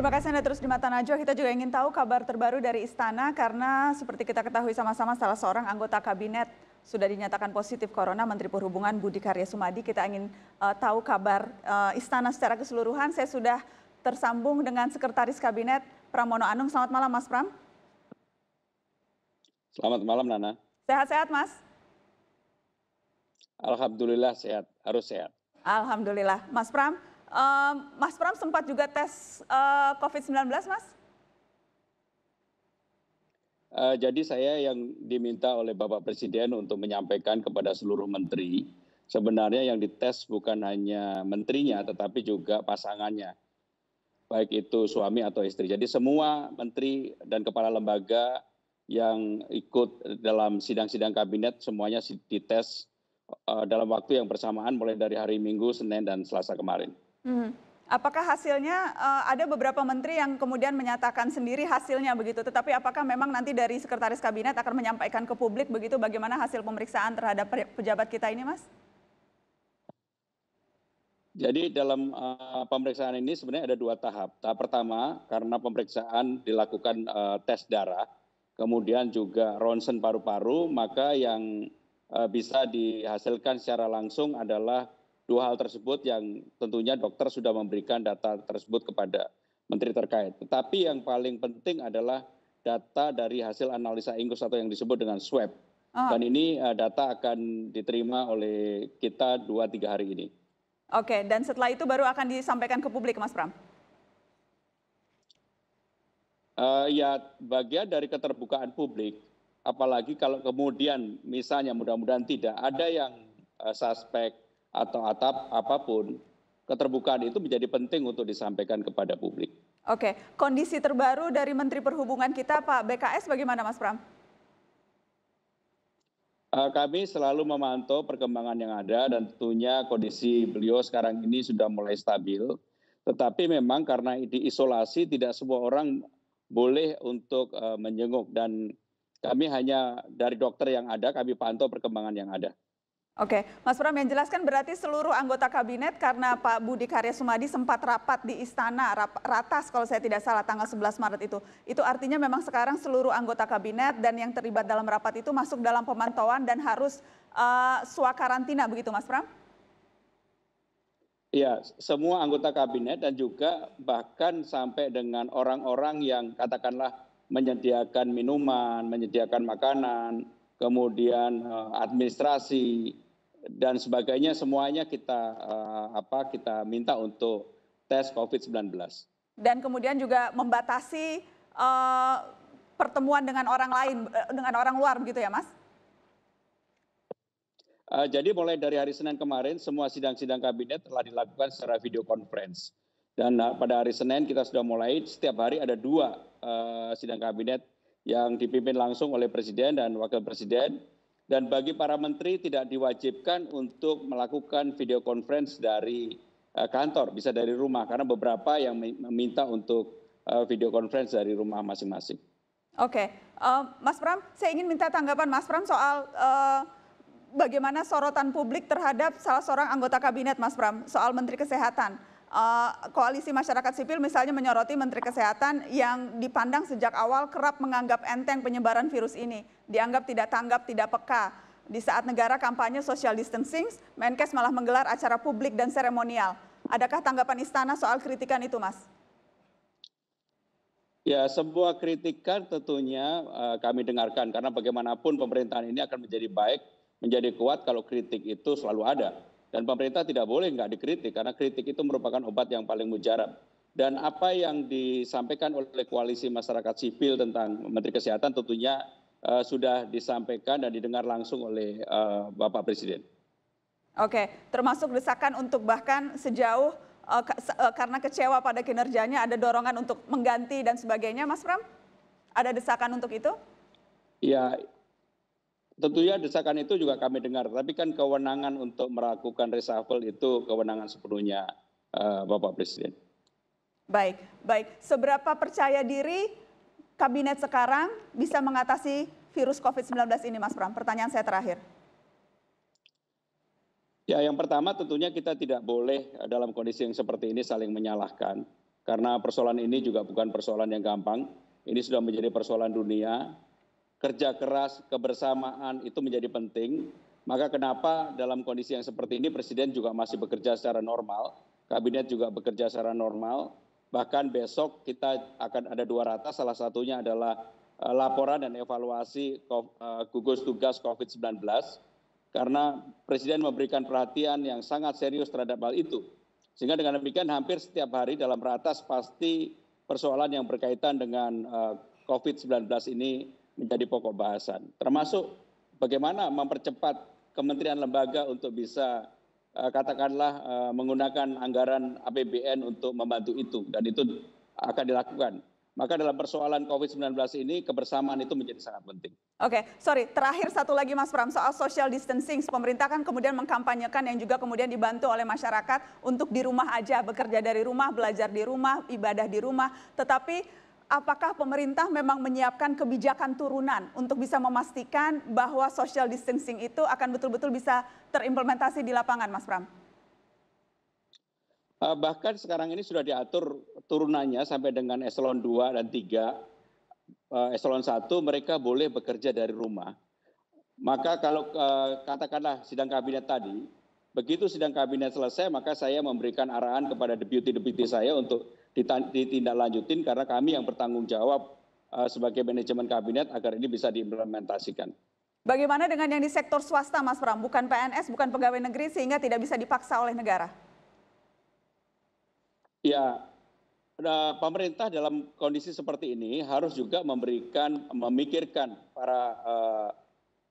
Terima kasih Anda terus di Mata Najwa. Kita juga ingin tahu kabar terbaru dari Istana karena seperti kita ketahui sama-sama salah seorang anggota kabinet sudah dinyatakan positif corona Menteri Perhubungan Budi Karya Sumadi. Kita ingin uh, tahu kabar uh, Istana secara keseluruhan. Saya sudah tersambung dengan Sekretaris Kabinet Pramono Anung. Selamat malam Mas Pram. Selamat malam Nana. Sehat-sehat Mas? Alhamdulillah sehat, harus sehat. Alhamdulillah. Mas Pram, mas Pram sempat juga tes eh, COVID-19, Mas? Eh, jadi saya yang diminta oleh Bapak Presiden untuk menyampaikan kepada seluruh menteri, sebenarnya yang dites bukan hanya menterinya, tetapi juga pasangannya, baik itu suami atau istri. Jadi semua menteri dan kepala lembaga yang ikut dalam sidang-sidang kabinet semuanya dites eh, dalam waktu yang bersamaan mulai dari hari Minggu, Senin, dan Selasa kemarin. Hmm. Apakah hasilnya uh, ada beberapa menteri yang kemudian menyatakan sendiri hasilnya begitu, tetapi apakah memang nanti dari sekretaris kabinet akan menyampaikan ke publik begitu bagaimana hasil pemeriksaan terhadap pejabat kita ini, Mas? Jadi dalam uh, pemeriksaan ini sebenarnya ada dua tahap. Tahap pertama karena pemeriksaan dilakukan uh, tes darah, kemudian juga ronsen paru-paru, maka yang uh, bisa dihasilkan secara langsung adalah dua hal tersebut yang tentunya dokter sudah memberikan data tersebut kepada menteri terkait. Tetapi yang paling penting adalah data dari hasil analisa ingus atau yang disebut dengan swab. Oh. Dan ini uh, data akan diterima oleh kita dua tiga hari ini. Oke, dan setelah itu baru akan disampaikan ke publik, Mas Pram? Uh, ya, bagian dari keterbukaan publik, apalagi kalau kemudian misalnya mudah-mudahan tidak ada yang uh, suspek atau atap apapun, keterbukaan itu menjadi penting untuk disampaikan kepada publik. Oke, kondisi terbaru dari Menteri Perhubungan kita Pak BKS bagaimana Mas Pram? Eh, kami selalu memantau perkembangan yang ada dan tentunya kondisi beliau sekarang ini sudah mulai stabil. Tetapi memang karena diisolasi tidak semua orang boleh untuk eh, menjenguk dan kami hanya dari dokter yang ada kami pantau perkembangan yang ada. Oke, Mas Pram yang jelaskan berarti seluruh anggota kabinet karena Pak Budi Karya Sumadi sempat rapat di istana rap, Ratas kalau saya tidak salah tanggal 11 Maret itu. Itu artinya memang sekarang seluruh anggota kabinet dan yang terlibat dalam rapat itu masuk dalam pemantauan dan harus uh, eh, swakarantina begitu Mas Pram? Ya, semua anggota kabinet dan juga bahkan sampai dengan orang-orang yang katakanlah menyediakan minuman, menyediakan makanan, kemudian eh, administrasi, dan sebagainya semuanya kita eh, apa kita minta untuk tes COVID-19. Dan kemudian juga membatasi uh, pertemuan dengan orang lain eh, dengan orang luar begitu ya, Mas? Uh, jadi mulai dari hari Senin kemarin semua sidang-sidang kabinet telah dilakukan secara video conference. Dan uh, pada hari Senin kita sudah mulai setiap hari ada dua uh, sidang kabinet yang dipimpin langsung oleh Presiden dan Wakil Presiden dan bagi para menteri tidak diwajibkan untuk melakukan video conference dari eh, kantor, bisa dari rumah karena beberapa yang meminta untuk eh, video conference dari rumah masing-masing. Oke, okay. uh, eh, Mas Pram, saya ingin minta tanggapan Mas Pram soal uh, bagaimana sorotan publik terhadap salah seorang anggota kabinet, Mas Pram, soal Menteri Kesehatan Eh, koalisi masyarakat sipil misalnya menyoroti Menteri Kesehatan yang dipandang sejak awal kerap menganggap enteng penyebaran virus ini, dianggap tidak tanggap, tidak peka. Di saat negara kampanye social distancing, Menkes malah menggelar acara publik dan seremonial. Adakah tanggapan istana soal kritikan itu, Mas? Ya, sebuah kritikan tentunya uh, kami dengarkan karena bagaimanapun pemerintahan ini akan menjadi baik, menjadi kuat kalau kritik itu selalu ada. Dan pemerintah tidak boleh nggak dikritik karena kritik itu merupakan obat yang paling mujarab. Dan apa yang disampaikan oleh koalisi masyarakat sipil tentang Menteri Kesehatan tentunya uh, sudah disampaikan dan didengar langsung oleh uh, Bapak Presiden. Oke, termasuk desakan untuk bahkan sejauh uh, karena kecewa pada kinerjanya ada dorongan untuk mengganti dan sebagainya, Mas Pram? Ada desakan untuk itu? Ya, Tentunya desakan itu juga kami dengar, tapi kan kewenangan untuk melakukan reshuffle itu kewenangan sepenuhnya uh, Bapak Presiden. Baik, baik. Seberapa percaya diri kabinet sekarang bisa mengatasi virus COVID-19 ini, Mas Pram? Pertanyaan saya terakhir. Ya, yang pertama tentunya kita tidak boleh eh, dalam kondisi yang seperti ini saling menyalahkan. Karena persoalan ini juga bukan persoalan yang gampang. Ini sudah menjadi persoalan dunia kerja keras, kebersamaan itu menjadi penting. Maka kenapa dalam kondisi yang seperti ini Presiden juga masih bekerja secara normal, Kabinet juga bekerja secara normal. Bahkan besok kita akan ada dua rata, salah satunya adalah eh, laporan dan evaluasi eh, gugus tugas COVID-19 karena Presiden memberikan perhatian yang sangat serius terhadap hal itu. Sehingga dengan demikian hampir setiap hari dalam ratas pasti persoalan yang berkaitan dengan eh, COVID-19 ini menjadi pokok bahasan. Termasuk bagaimana mempercepat kementerian lembaga untuk bisa eh, katakanlah eh, menggunakan anggaran APBN untuk membantu itu dan itu akan dilakukan. Maka dalam persoalan COVID-19 ini kebersamaan itu menjadi sangat penting. Oke, okay, sorry. Terakhir satu lagi Mas Pram soal social distancing. Pemerintah kan kemudian mengkampanyekan yang juga kemudian dibantu oleh masyarakat untuk di rumah aja, bekerja dari rumah, belajar di rumah, ibadah di rumah. Tetapi apakah pemerintah memang menyiapkan kebijakan turunan untuk bisa memastikan bahwa social distancing itu akan betul-betul bisa terimplementasi di lapangan, Mas Pram? Ah, bahkan sekarang ini sudah diatur turunannya sampai dengan eselon 2 dan 3. Ah, eselon 1 mereka boleh bekerja dari rumah. Maka kalau ah, katakanlah sidang kabinet tadi, begitu sidang kabinet selesai maka saya memberikan arahan kepada deputi-deputi saya untuk ditindaklanjutin karena kami yang bertanggung jawab eh, sebagai manajemen kabinet agar ini bisa diimplementasikan. Bagaimana dengan yang di sektor swasta, Mas Pram? Bukan PNS, bukan pegawai negeri, sehingga tidak bisa dipaksa oleh negara. Ya, nah, pemerintah dalam kondisi seperti ini harus juga memberikan, memikirkan para uh,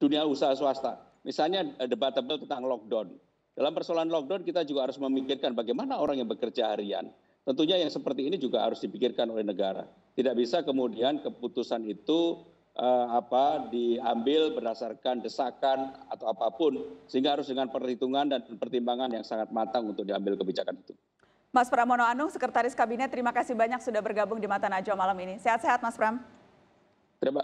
dunia usaha swasta. Misalnya eh, debatable tentang lockdown. Dalam persoalan lockdown kita juga harus memikirkan bagaimana orang yang bekerja harian, tentunya yang seperti ini juga harus dipikirkan oleh negara tidak bisa kemudian keputusan itu eh, apa diambil berdasarkan desakan atau apapun sehingga harus dengan perhitungan dan pertimbangan yang sangat matang untuk diambil kebijakan itu. Mas Pramono Anung, Sekretaris Kabinet, terima kasih banyak sudah bergabung di Mata Najwa malam ini. Sehat-sehat Mas Pram. Terima,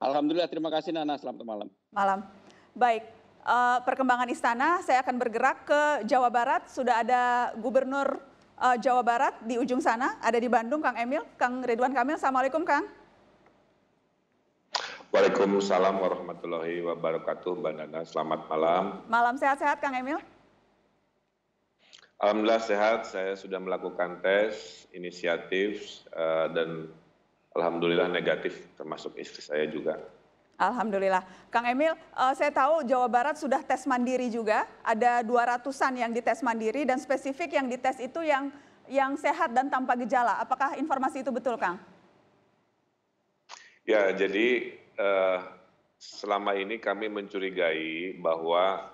Alhamdulillah, terima kasih Nana. Selamat malam. Malam. Baik, uh, perkembangan istana, saya akan bergerak ke Jawa Barat. Sudah ada Gubernur uh, Jawa Barat di ujung sana, ada di Bandung, Kang Emil, Kang Ridwan Kamil. Assalamualaikum, Kang. Waalaikumsalam warahmatullahi wabarakatuh, Mbak Nana. Selamat malam. Malam sehat-sehat, Kang Emil. Alhamdulillah sehat. Saya sudah melakukan tes, inisiatif, uh, dan alhamdulillah negatif, termasuk istri saya juga. Alhamdulillah. Kang Emil, uh, saya tahu Jawa Barat sudah tes mandiri juga. Ada 200-an yang dites mandiri dan spesifik yang dites itu yang yang sehat dan tanpa gejala. Apakah informasi itu betul, Kang? Ya, jadi uh, selama ini kami mencurigai bahwa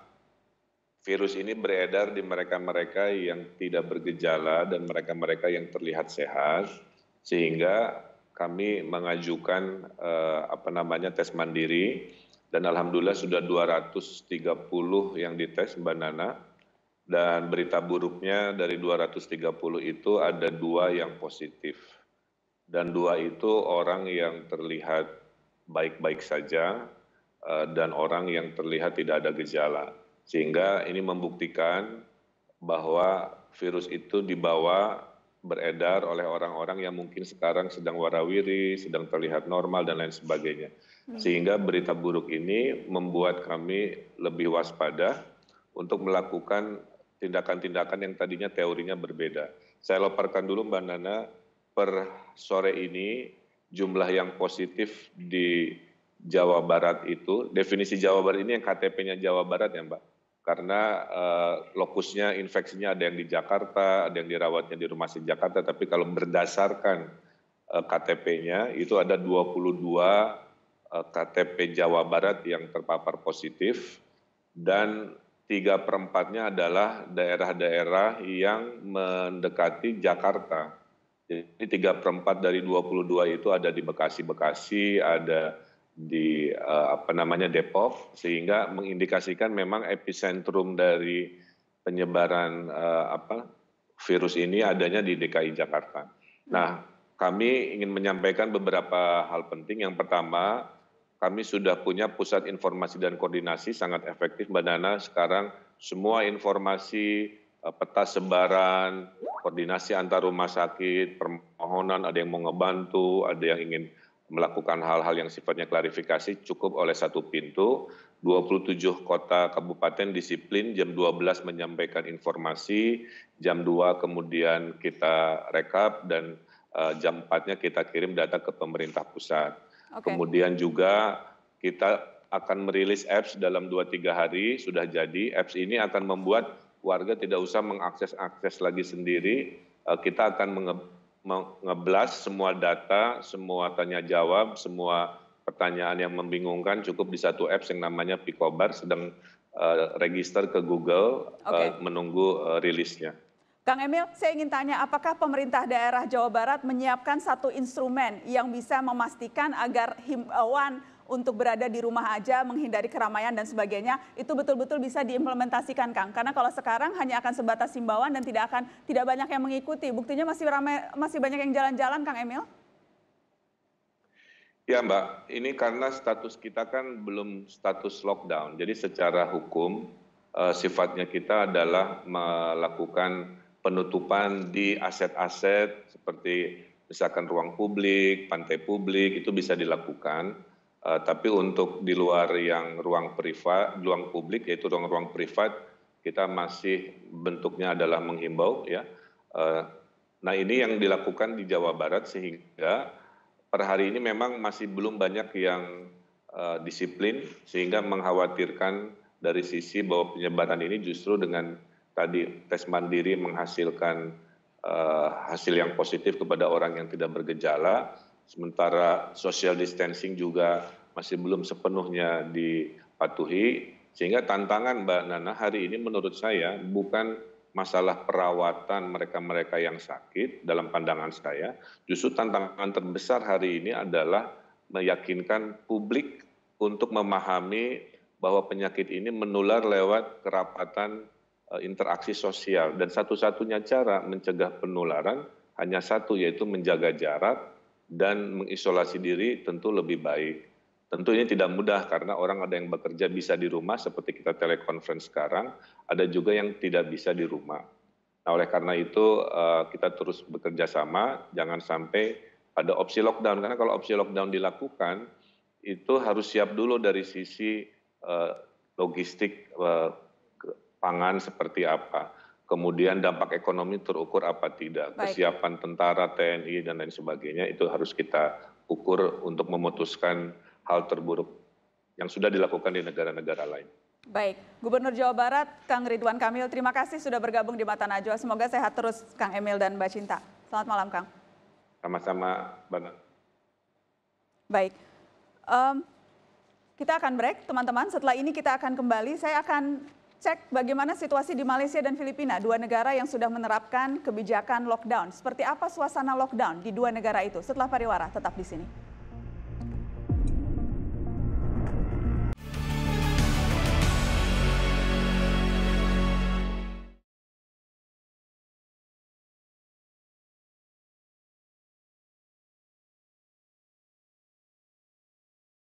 virus ini beredar di mereka-mereka yang tidak bergejala dan mereka-mereka yang terlihat sehat sehingga kami mengajukan eh, apa namanya tes mandiri dan alhamdulillah sudah 230 yang dites Mbak Nana dan berita buruknya dari 230 itu ada dua yang positif dan dua itu orang yang terlihat baik-baik saja eh, dan orang yang terlihat tidak ada gejala sehingga ini membuktikan bahwa virus itu dibawa beredar oleh orang-orang yang mungkin sekarang sedang warawiri, sedang terlihat normal dan lain sebagainya. Hmm. Sehingga berita buruk ini membuat kami lebih waspada untuk melakukan tindakan-tindakan yang tadinya teorinya berbeda. Saya loparkan dulu Mbak Nana, per sore ini jumlah yang positif di Jawa Barat itu, definisi Jawa Barat ini yang KTP-nya Jawa Barat ya Mbak, karena uh, lokusnya infeksinya ada yang di Jakarta, ada yang dirawatnya di rumah sakit Jakarta, tapi kalau berdasarkan uh, eh, KTP-nya itu ada 22 uh, KTP Jawa Barat yang terpapar positif dan tiga perempatnya adalah daerah-daerah yang mendekati Jakarta. Jadi tiga perempat dari 22 itu ada di Bekasi-Bekasi, ada di uh, apa namanya Depok sehingga mengindikasikan memang epicentrum dari penyebaran uh, apa virus ini adanya di DKI Jakarta. Nah, kami ingin menyampaikan beberapa hal penting. Yang pertama, kami sudah punya pusat informasi dan koordinasi sangat efektif, Mbak Nana. Sekarang semua informasi eh, peta sebaran, koordinasi antar rumah sakit, permohonan, ada yang mau ngebantu, ada yang ingin melakukan hal-hal yang sifatnya klarifikasi cukup oleh satu pintu. 27 kota kabupaten disiplin jam 12 menyampaikan informasi, jam 2 kemudian kita rekap dan uh, jam 4 kita kirim data ke pemerintah pusat. Okay. Kemudian juga kita akan merilis apps dalam 2-3 hari, sudah jadi. Apps ini akan membuat warga tidak usah mengakses-akses lagi sendiri, eh, kita akan mengeblas semua data, semua tanya jawab, semua pertanyaan yang membingungkan cukup di satu apps yang namanya Picobar sedang uh, register ke Google eh, okay. uh, menunggu uh, rilisnya. Kang Emil, saya ingin tanya apakah pemerintah daerah Jawa Barat menyiapkan satu instrumen yang bisa memastikan agar himbauan untuk berada di rumah aja, menghindari keramaian dan sebagainya, itu betul-betul bisa diimplementasikan, Kang. Karena kalau sekarang hanya akan sebatas himbauan dan tidak akan tidak banyak yang mengikuti. Buktinya masih ramai, masih banyak yang jalan-jalan, Kang Emil. Ya Mbak, ini karena status kita kan belum status lockdown. Jadi secara hukum eh, sifatnya kita adalah melakukan penutupan di aset-aset seperti misalkan ruang publik, pantai publik itu bisa dilakukan Eh, tapi untuk di luar yang ruang privat, ruang publik yaitu ruang-ruang privat kita masih bentuknya adalah menghimbau ya. Eh, nah, ini yang dilakukan di Jawa Barat sehingga per hari ini memang masih belum banyak yang eh, disiplin sehingga mengkhawatirkan dari sisi bahwa penyebaran ini justru dengan tadi tes mandiri menghasilkan uh, hasil yang positif kepada orang yang tidak bergejala sementara social distancing juga masih belum sepenuhnya dipatuhi sehingga tantangan Mbak Nana hari ini menurut saya bukan masalah perawatan mereka-mereka yang sakit dalam pandangan saya justru tantangan terbesar hari ini adalah meyakinkan publik untuk memahami bahwa penyakit ini menular lewat kerapatan eh, interaksi sosial dan satu-satunya cara mencegah penularan hanya satu yaitu menjaga jarak dan mengisolasi diri tentu lebih baik. Tentu ini tidak mudah karena orang ada yang bekerja bisa di rumah seperti kita telekonferensi sekarang, ada juga yang tidak bisa di rumah. Nah oleh karena itu eh, kita terus bekerja sama, jangan sampai ada opsi lockdown. Karena kalau opsi lockdown dilakukan, itu harus siap dulu dari sisi eh, logistik eh, pangan seperti apa kemudian dampak ekonomi terukur apa tidak, Baik. kesiapan tentara, TNI dan lain sebagainya itu harus kita ukur untuk memutuskan hal terburuk yang sudah dilakukan di negara-negara lain. Baik, Gubernur Jawa Barat Kang Ridwan Kamil, terima kasih sudah bergabung di Mata Najwa. Semoga sehat terus Kang Emil dan Mbak Cinta. Selamat malam Kang. Sama-sama, Bana. Baik, um, kita akan break teman-teman. Setelah ini kita akan kembali. Saya akan cek bagaimana situasi di Malaysia dan Filipina, dua negara yang sudah menerapkan kebijakan lockdown. Seperti apa suasana lockdown di dua negara itu? Setelah pariwara, tetap di sini.